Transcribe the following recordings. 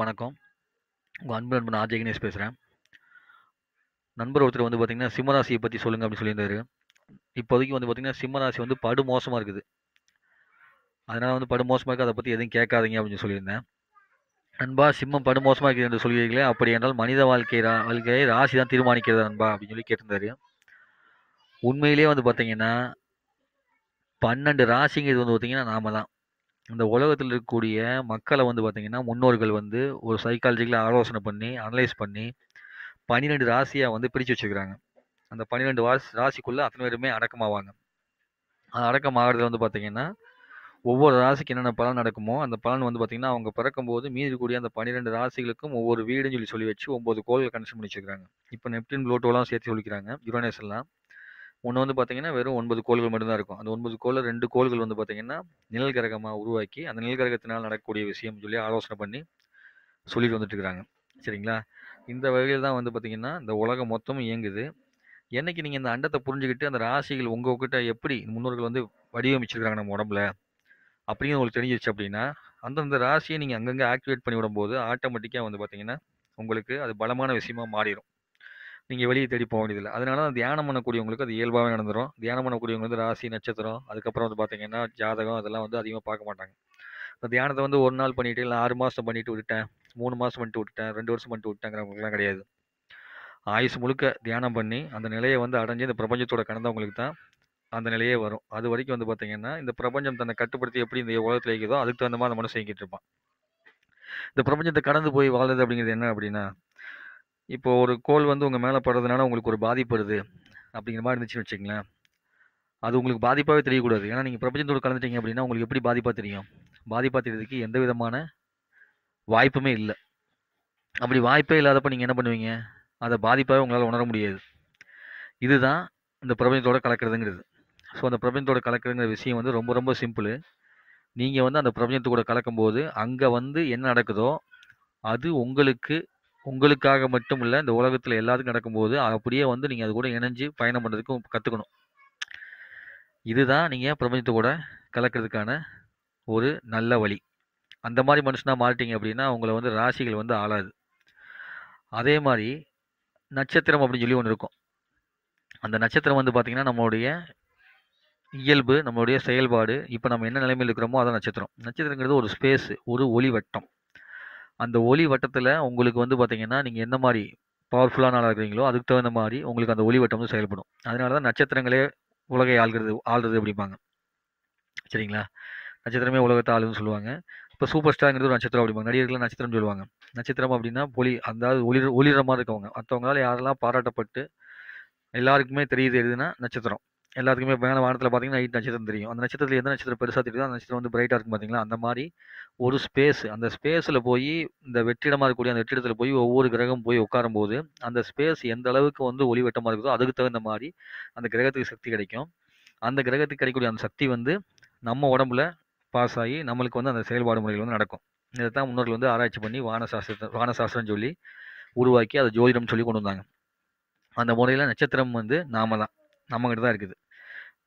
வணக்கம் உங்கள் அன்பு நண்பன் ஆஜய் கணேஷ் பேசுகிறேன் நண்பர் ஒருத்தர் வந்து பார்த்திங்கன்னா சிம்மராசியை பற்றி சொல்லுங்கள் அப்படின்னு சொல்லியிருந்தாரு இப்போதைக்கு வந்து பார்த்திங்கன்னா சிம்மராசி வந்து படு மோசமாக இருக்குது அதனால் வந்து படு மோசமாக இருக்குது அதை பற்றி எதுவும் கேட்காதீங்க அப்படின்னு சொல்லியிருந்தேன் நண்பா சிம்மம் படு மோசமாக இருக்குது என்று சொல்லியிருக்கீங்களே அப்படி என்றால் மனித வாழ்க்கை ரா வாழ்க்கையை ராசி தான் தீர்மானிக்கிறது நண்பா அப்படின்னு சொல்லி கேட்டிருந்தாரு உண்மையிலேயே வந்து பார்த்திங்கன்னா பன்னெண்டு ராசிங்கிறது வந்து பார்த்திங்கன்னா நாம தான் இந்த உலகத்தில் இருக்கக்கூடிய மக்களை வந்து பார்த்திங்கன்னா முன்னோர்கள் வந்து ஒரு சைக்காலஜிக்கலாக ஆலோசனை பண்ணி அனலைஸ் பண்ணி பன்னிரெண்டு ராசியாக வந்து பிரித்து வச்சுக்கிறாங்க அந்த பன்னிரெண்டு வாசி ராசிக்குள்ளே அத்தனை பேருமே அடக்கமாவாங்க அந்த அடக்கமாகிறது வந்து பார்த்திங்கன்னா ஒவ்வொரு ராசிக்கு என்னென்ன பலன் நடக்குமோ அந்த பலன் வந்து பார்த்திங்கன்னா அவங்க பிறக்கும்போது கூடிய அந்த பன்னிரெண்டு ராசிகளுக்கும் ஒவ்வொரு வீடுன்னு சொல்லி சொல்லி வச்சு ஒம்பது கோள்கள் கனெக்ஷன் பண்ணி வச்சுருக்காங்க இப்போ நெப்டின் ப்ளோட்டோலாம் சேர்த்து சொல்லிக்கிறாங்க யுரோனஸ் எல்லாம் ஒன்று வந்து பார்த்தீங்கன்னா வெறும் ஒன்பது கோள்கள் மட்டும்தான் இருக்கும் அந்த ஒன்பது கோளில் ரெண்டு கோள்கள் வந்து பார்த்தீங்கன்னா நிழல் கிரகமாக உருவாக்கி அந்த நிழல் கிரகத்தினால் நடக்கக்கூடிய விஷயம் சொல்லி ஆலோசனை பண்ணி சொல்லிட்டு வந்துட்டு சரிங்களா இந்த வகையில் தான் வந்து பார்த்திங்கன்னா இந்த உலகம் மொத்தமும் இயங்குது என்றைக்கு நீங்கள் இந்த அண்டத்தை புரிஞ்சுக்கிட்டு அந்த ராசிகள் உங்கள்கிட்ட எப்படி முன்னோர்கள் வந்து வடிவமைச்சிருக்கிறாங்க நம்ம உடம்புல அப்படின்னு உங்களுக்கு தெரிஞ்சிருச்சு அப்படின்னா அந்தந்த ராசியை நீங்கள் அங்கங்கே ஆக்டிவேட் பண்ணி விடும்போது ஆட்டோமேட்டிக்காக வந்து பார்த்திங்கன்னா உங்களுக்கு அது பலமான விஷயமா மாறிடும் நீங்கள் வெளியே தேடி போக வேண்டியதில்லை அதனால தான் தியானம் பண்ணக்கூடியவங்களுக்கு அது இயல்பாகவே நடந்துடும் தியானம் பண்ணக்கூடியவங்க வந்து ராசி நட்சத்திரம் அதுக்கப்புறம் வந்து பார்த்தீங்கன்னா ஜாதகம் அதெல்லாம் வந்து அதிகமாக பார்க்க மாட்டாங்க இப்போ தியானத்தை வந்து ஒரு நாள் பண்ணிட்டு இல்லை ஆறு மாதம் பண்ணிவிட்டு விட்டுட்டேன் மூணு மாதம் பண்ணிட்டு விட்டுட்டேன் ரெண்டு வருஷம் பண்ணிட்டு விட்டுட்டேங்கிறவங்களுக்குலாம் கிடையாது ஆயுஷ் முழுக்க தியானம் பண்ணி அந்த நிலையை வந்து அடைஞ்சு இந்த பிரபஞ்சத்தோட கடந்தவங்களுக்கு தான் அந்த நிலையே வரும் அது வரைக்கும் வந்து பார்த்திங்கன்னா இந்த பிரபஞ்சம் தன்னை கட்டுப்படுத்தி எப்படி இந்த உலகத்தில் இருக்குதோ அதுக்கு தகுந்த மாதிரி அந்த மனசு இயங்கிட்டு இருப்பான் இந்த பிரபஞ்சத்தை கடந்து போய் வாழ்றது அப்படிங்கிறது என்ன அப்படின்னா இப்போ ஒரு கோள் வந்து உங்கள் மேலே படுறதுனால உங்களுக்கு ஒரு பாதிப்பு வருது அப்படிங்கிற மாதிரி இருந்துச்சுன்னு வச்சுங்களேன் அது உங்களுக்கு பாதிப்பாகவே தெரியக்கூடாது ஏன்னா நீங்கள் பிரபஞ்சத்தோடு கலந்துட்டீங்க அப்படின்னா உங்களுக்கு எப்படி பாதிப்பாக தெரியும் பாதிப்பாக தெரியறதுக்கு எந்த விதமான வாய்ப்புமே இல்லை அப்படி வாய்ப்பே இல்லாதப்போ நீங்கள் என்ன பண்ணுவீங்க அதை பாதிப்பாகவே உங்களால் உணர முடியாது இதுதான் இந்த பிரபஞ்சத்தோட கலக்கிறதுங்கிறது ஸோ அந்த பிரபஞ்சத்தோட கலக்கிறதுங்கிற விஷயம் வந்து ரொம்ப ரொம்ப சிம்பிள் நீங்கள் வந்து அந்த பிரபஞ்சத்து கூட கலக்கும்போது அங்கே வந்து என்ன நடக்குதோ அது உங்களுக்கு உங்களுக்காக மட்டும் இல்லை இந்த உலகத்தில் எல்லாத்துக்கும் நடக்கும்போது அப்படியே வந்து நீங்கள் அது கூட இணைஞ்சு பயணம் பண்ணுறதுக்கும் கற்றுக்கணும் இதுதான் நீங்கள் பிரபஞ்சத்தை கூட கலக்கிறதுக்கான ஒரு நல்ல வழி அந்த மாதிரி மனுஷனாக மாறிட்டீங்க அப்படின்னா உங்களை வந்து ராசிகள் வந்து ஆளாது அதே மாதிரி நட்சத்திரம் அப்படின்னு சொல்லி ஒன்று இருக்கும் அந்த நட்சத்திரம் வந்து பார்த்திங்கன்னா நம்மளுடைய இயல்பு நம்மளுடைய செயல்பாடு இப்போ நம்ம என்ன நிலைமையில் இருக்கிறோமோ அதான் நட்சத்திரம் நட்சத்திரங்கிறது ஒரு ஸ்பேஸ் ஒரு ஒளி வட்டம் அந்த ஒளி வட்டத்தில் உங்களுக்கு வந்து பார்த்தீங்கன்னா நீங்கள் எந்த மாதிரி பவர்ஃபுல்லான ஆளாக இருக்கிறீங்களோ அதுக்கு தகுந்த மாதிரி உங்களுக்கு அந்த ஒளி வட்டம் வந்து செயல்படும் அதனால தான் நட்சத்திரங்களே உலகை ஆள்கிறது ஆள்றது அப்படிம்பாங்க சரிங்களா நட்சத்திரமே உலகத்தை ஆளுன்னு சொல்லுவாங்க இப்போ சூப்பர் ஸ்டார்ங்கிறது ஒரு நட்சத்திரம் அப்படிம்பாங்க நடிகர்கள் நட்சத்திரம் சொல்லுவாங்க நட்சத்திரம் அப்படின்னா பொலி அதாவது ஒளிர ஒளிரமாக இருக்கவங்க மற்றவங்களால் யாரெல்லாம் பாராட்டப்பட்டு எல்லாருக்குமே தெரியுது எதுனா நட்சத்திரம் எல்லாத்துக்குமே மேலே வானத்தில் பார்த்தீங்கன்னா எயிட் நட்சத்திரம் தெரியும் அந்த நட்சத்திரத்தில் எந்த நட்சத்திரம் பெருசாக தெரியுதோ அந்த நட்சத்திரம் வந்து பிரைட்டாக இருக்கும் பார்த்தீங்களா அந்த மாதிரி ஒரு ஸ்பேஸ் அந்த ஸ்பேஸில் போய் இந்த வெற்றிடமாக இருக்கக்கூடிய அந்த வெற்றிடத்தில் போய் ஒவ்வொரு கிரகம் போய் உட்காரும்போது அந்த ஸ்பேஸ் எந்த அளவுக்கு வந்து ஒளிவட்டமாக இருக்குதோ அதுக்கு தகுந்த மாதிரி அந்த கிரகத்துக்கு சக்தி கிடைக்கும் அந்த கிரகத்துக்கு கிடைக்கக்கூடிய அந்த சக்தி வந்து நம்ம உடம்புல பாஸ் ஆகி நம்மளுக்கு வந்து அந்த செயல்பாடு முறைகள் வந்து நடக்கும் இதை தான் முன்னோர்கள் வந்து ஆராய்ச்சி பண்ணி வானசாஸ்திரத்தை வானசாஸ்திரம் சொல்லி உருவாக்கி அதை ஜோதிடம் சொல்லி கொண்டு வந்தாங்க அந்த முறையில் நட்சத்திரம் வந்து நாம தான் நம்மகிட்ட தான் இருக்குது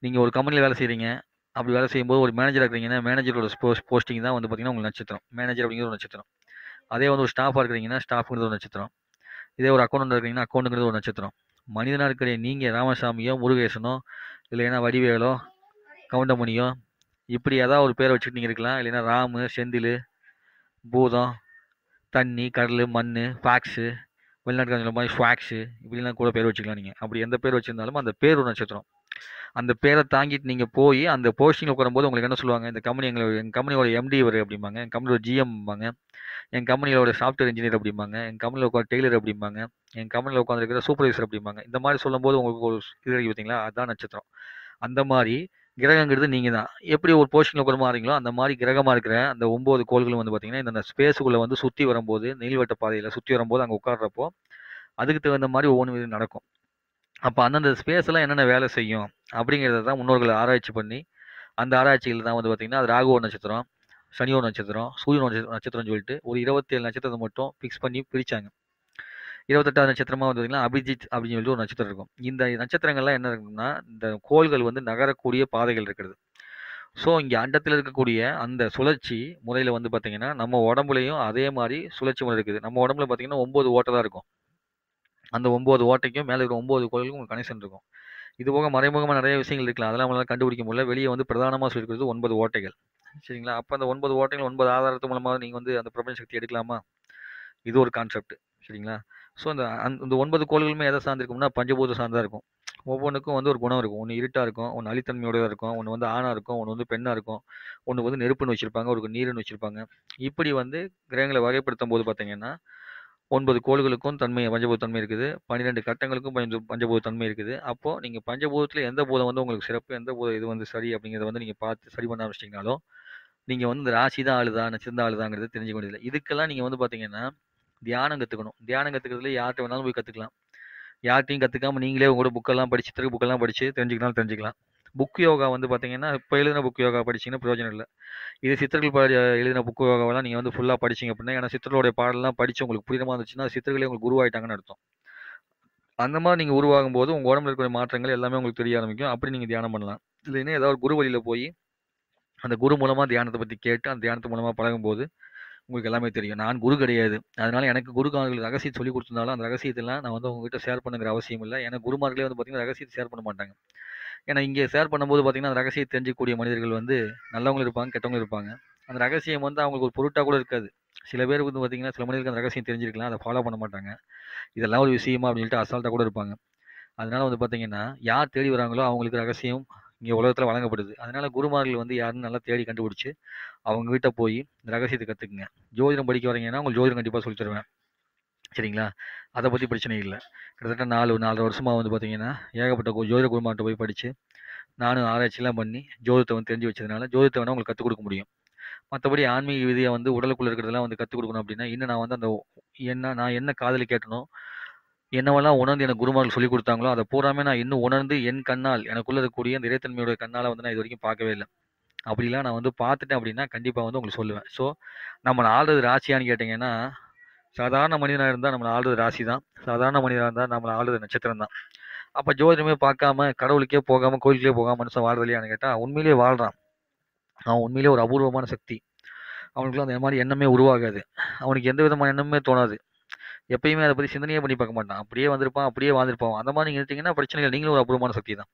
நீங்கள் ஒரு கம்பெனியில் வேலை செய்கிறீங்க அப்படி வேலை செய்யும்போது ஒரு மேனேஜராக இருக்கிறீங்கன்னா மேனேஜரோட போஸ்ட் போஸ்டிங் தான் வந்து பார்த்தீங்கன்னா உங்களுக்கு நட்சத்திரம் மேனேஜர் அப்படிங்கிற ஒரு நட்சத்திரம் அதே வந்து ஒரு ஸ்டாஃபாக இருக்கிறீங்கன்னா ஸ்டாஃப்ங்கிறது ஒரு நட்சத்திரம் இதே ஒரு அக்கௌண்ட் இருக்கிறீங்கன்னா அக்கௌண்ட்டுங்கிறது ஒரு நட்சத்திரம் மனிதனாக இருக்கிற நீங்கள் ராமசாமியோ முருகேசனோ இல்லைன்னா வடிவேலோ கவுண்டமணியோ இப்படி ஏதாவது ஒரு பேரை வச்சுட்டு நீங்கள் இருக்கலாம் இல்லைன்னா ராமு செந்தில் பூதம் தண்ணி கடல் மண் ஃபேக்ஸு வெளிநாட்டுக்காரங்க மாதிரி ஸ்வாக்ஸு இப்படிலாம் கூட பேர் வச்சுக்கலாம் நீங்கள் அப்படி எந்த பேர் வச்சுருந்தாலும் அந்த பேர் ஒரு நட்சத்திரம் அந்த பேரை தாங்கிட்டு நீங்கள் போய் அந்த போஸ்டிங்கில் உட்காரும்போது உங்களுக்கு என்ன சொல்லுவாங்க இந்த கம்பெனி எங்களுக்கு எங்கள் கம்பெனியோட எம்டி இவர் அப்படிம்பாங்க என் கம்பெனியோட ஜிஎம்பாங்க என் கம்பெனியோட சாஃப்ட்வேர் இன்ஜினியர் அப்படிம்பாங்க என் கம்பெனியில் உட்காந்து டெய்லர் அப்படிம்பாங்க என் கம்பெனியில் உட்காந்துருக்கிற சூப்பர்வைசர் அப்படிம்பாங்க இந்த மாதிரி சொல்லும்போது உங்களுக்கு ஒரு இது பார்த்தீங்களா அதுதான் நட்சத்திரம் அந்த மாதிரி கிரகங்கிறது நீங்கள் தான் எப்படி ஒரு போர்ஷனில் உட்கார மாறீங்களோ அந்த மாதிரி கிரகமாக இருக்கிற அந்த ஒம்பது கோள்களும் வந்து பார்த்தீங்கன்னா இந்த ஸ்பேஸுக்குள்ளே வந்து சுற்றி வரும்போது நெல்வட்ட பாதையில் சுற்றி வரும்போது அங்கே உட்காடுறப்போ அதுக்கு தகுந்த மாதிரி ஒவ்வொன்று நடக்கும் அப்போ அந்தந்த ஸ்பேஸ்லாம் என்னென்ன வேலை செய்யும் அப்படிங்கிறத தான் முன்னோர்கள் ஆராய்ச்சி பண்ணி அந்த ஆராய்ச்சியில் தான் வந்து பார்த்திங்கன்னா அது ராகுவ நட்சத்திரம் சனியோ நட்சத்திரம் சூரியன் நட்சத்திரம் சொல்லிட்டு ஒரு இருபத்தேழு நட்சத்திரத்தை மட்டும் ஃபிக்ஸ் பண்ணி பிரித்தாங்க இருபத்தெட்டாவது நட்சத்திரமாக வந்து பார்த்திங்கன்னா அபிஜித் அப்படின்னு சொல்லிட்டு ஒரு நட்சத்திரம் இருக்கும் இந்த நட்சத்திரங்கள்லாம் என்ன இருக்குன்னா இந்த கோள்கள் வந்து நகரக்கூடிய பாதைகள் இருக்கிறது ஸோ இங்கே அண்டத்தில் இருக்கக்கூடிய அந்த சுழற்சி முறையில் வந்து பார்த்திங்கன்னா நம்ம உடம்புலையும் அதே மாதிரி சுழற்சி முறை இருக்குது நம்ம உடம்புல பார்த்திங்கன்னா ஒம்பது ஓட்டை தான் இருக்கும் அந்த ஒம்பது ஓட்டைக்கும் மேலே இருக்கிற ஒம்பது கோயிலுக்கும் உங்களுக்கு கனெக்ஷன் இருக்கும் இது போக மறைமுகமாக நிறைய விஷயங்கள் இருக்கலாம் அதெல்லாம் நம்மளால் கண்டுபிடிக்க முடியல வெளியே வந்து பிரதானமாக சொல்லியிருக்கிறது ஒன்பது ஓட்டைகள் சரிங்களா அப்போ அந்த ஒன்பது ஓட்டைகள் ஒன்பது ஆதாரத்து மூலமாக நீங்கள் வந்து அந்த பிரபஞ்ச சக்தி எடுக்கலாமா இது ஒரு கான்செப்ட் சரிங்களா ஸோ அந்த அந்த ஒன்பது கோள்களுமே எதை சார்ந்திருக்கும்னா பஞ்சபூத சார்ந்தா இருக்கும் ஒவ்வொன்றுக்கும் வந்து ஒரு குணம் இருக்கும் ஒன்று இருட்டாக இருக்கும் ஒன்று அழித்தன்மையோட இருக்கும் ஒன்று வந்து ஆணாக இருக்கும் ஒன்று வந்து பெண்ணாக இருக்கும் ஒன்று வந்து நெருப்புன்னு வச்சுருப்பாங்க ஒரு நீருன்னு வச்சுருப்பாங்க இப்படி வந்து கிரகங்களை வகைப்படுத்தும் போது பார்த்தீங்கன்னா ஒன்பது கோள்களுக்கும் தன்மை பஞ்சபூத தன்மை இருக்குது பன்னிரெண்டு கட்டங்களுக்கும் பஞ்ச பஞ்சபூத தன்மை இருக்குது அப்போது நீங்கள் பஞ்சபூதத்தில் எந்த பூதம் வந்து உங்களுக்கு சிறப்பு எந்த பூதம் இது வந்து சரி அப்படிங்கிறத வந்து நீங்கள் பார்த்து சரி பண்ண ஆரம்பிச்சிட்டிங்கனாலும் நீங்கள் வந்து இந்த ராசி தான் ஆளுதா நட்சத்திரம் ஆளுதாங்கிறது தெரிஞ்சுக்க வேண்டியதில்லை இதுக்கெல்லாம் நீங்கள் வந்து பார்த்தீங்கன்னா தியானம் கற்றுக்கணும் தியானம் கற்றுக்கிறதுல யார்கிட்ட வேணாலும் போய் கற்றுக்கலாம் யார்கிட்டையும் கற்றுக்காம நீங்களே உங்களோட புக்கெல்லாம் படிச்சு திருக்க புக்கெல்லாம் படித்து தெரிஞ்சுக்கினாலும் தெரிஞ்சுக்கலாம் புக் யோகா வந்து பார்த்தீங்கன்னா இப்போ எழுதின புக் யோகா படிச்சிங்கன்னா பிரயோஜனம் இல்லை இது சித்தர்கள் பாடி எழுதின புக் யோகாவெல்லாம் நீங்கள் வந்து ஃபுல்லாக படிச்சிங்க அப்படின்னா ஏன்னா சித்தர்களுடைய பாடலாம் படித்து உங்களுக்கு புரிதமாக இருந்துச்சுன்னா சித்தர்களே உங்களுக்கு உருவாயிட்டாங்கன்னு அர்த்தம் அந்த மாதிரி நீங்கள் உருவாகும் போது உங்கள் உடம்புல இருக்கிற மாற்றங்கள் எல்லாமே உங்களுக்கு தெரிய ஆரம்பிக்கும் அப்படி நீங்கள் தியானம் பண்ணலாம் இல்லைன்னா ஏதாவது குரு வழியில் போய் அந்த குரு மூலமாக தியானத்தை பற்றி கேட்டு அந்த தியானத்து மூலமாக பழகும்போது உங்களுக்கு எல்லாமே தெரியும் நான் குரு கிடையாது அதனால எனக்கு குருக்காரர்கள் ரகசியம் சொல்லி கொடுத்துருந்தாலும் அந்த ரகசியத்தெல்லாம் நான் வந்து உங்ககிட்ட ஷேர் பண்ணுங்கிற அவசியம் இல்லை ஏன்னா குருமார்களே வந்து பார்த்தீங்கன்னா ரகசியத்தை ஷேர் பண்ண மாட்டாங்க ஏன்னா இங்கே ஷேர் பண்ணும்போது பார்த்திங்கன்னா அந்த ரகசியம் தெரிஞ்சக்கூடிய மனிதர்கள் வந்து நல்லவங்களும் இருப்பாங்க கெட்டவங்களும் இருப்பாங்க அந்த ரகசியம் வந்து அவங்களுக்கு ஒரு பொருட்டாக கூட இருக்காது சில பேர் வந்து பார்த்திங்கன்னா சில மனிதர்கள் அந்த ரகசியம் தெரிஞ்சிருக்கலாம் அதை ஃபாலோ பண்ண மாட்டாங்க இதெல்லாம் ஒரு விஷயமா அப்படின்ட்டு சொல்லிட்டு அசால்ட்டாக கூட இருப்பாங்க அதனால வந்து பார்த்திங்கன்னா யார் தேடி வராங்களோ அவங்களுக்கு ரகசியம் இங்கே உலகத்தில் வழங்கப்படுது அதனால குருமார்கள் வந்து யாருன்னு நல்லா தேடி கண்டுபிடிச்சி அவங்க வீட்டை போய் இந்த ரகசியத்தை கற்றுக்குங்க ஜோதிடம் படிக்க வரீங்கன்னா உங்களுக்கு ஜோதிடம் கண்டிப்பாக சொல்லி தருவேன் சரிங்களா அதை பற்றி பிரச்சனை இல்லை கிட்டத்தட்ட நாலு நாலரை வருஷமாக வந்து பார்த்தீங்கன்னா ஏகப்பட்ட ஜோதிட குடும்பத்தை போய் படித்து நானும் ஆராய்ச்சிலாம் பண்ணி ஜோதிடத்தை வந்து தெரிஞ்சு வச்சதுனால ஜோதிடத்தை வேணால் உங்களுக்கு கற்றுக் கொடுக்க முடியும் மற்றபடி ஆன்மீக விதியை வந்து உடலுக்குள்ளே இருக்கிறதெல்லாம் வந்து கற்றுக் கொடுக்கணும் அப்படின்னா இன்னும் நான் வந்து அந்த என்ன நான் என்ன காதல் கேட்டனோ என்னவெல்லாம் உணர்ந்து எனக்கு குருமார்கள் சொல்லிக் கொடுத்தாங்களோ அதை பூராமே நான் இன்னும் உணர்ந்து என் கண்ணால் எனக்குள்ள இருக்கக்கூடிய அந்த இறைத்தன்மையுடைய கண்ணால் வந்து நான் இது வரைக்கும் பார்க்கவே இல்லை அப்படிலாம் நான் வந்து பார்த்துட்டேன் அப்படின்னா கண்டிப்பாக வந்து உங்களுக்கு சொல்லுவேன் ஸோ நம்ம ஆள்றது ராசியான்னு கேட்டிங்கன்னா சாதாரண மனிதனாக இருந்தால் நம்மளை ஆளுது ராசி தான் சாதாரண மனிதனாக இருந்தால் நம்மளை ஆளுது நட்சத்திரம் தான் அப்போ ஜோதிடமே பார்க்காம கடவுளுக்கே போகாமல் கோயிலுக்கே போகாமல் மனுஷன் வாழ்றதுலையான்னு கேட்டால் உண்மையிலேயே வாழ்கிறான் அவன் உண்மையிலே ஒரு அபூர்வமான சக்தி அவனுக்குலாம் அந்த மாதிரி எண்ணமே உருவாகாது அவனுக்கு எந்த விதமான எண்ணமே தோணாது எப்பயுமே அதை பற்றி சிந்தனையே பண்ணி பார்க்க மாட்டான் அப்படியே வந்திருப்பான் அப்படியே வாழ்ந்திருப்பான் அந்த மாதிரி நீங்கள் எடுத்தீங்கன்னா இல்லை நீங்களும் ஒரு அபூர்வமான சக்தி தான்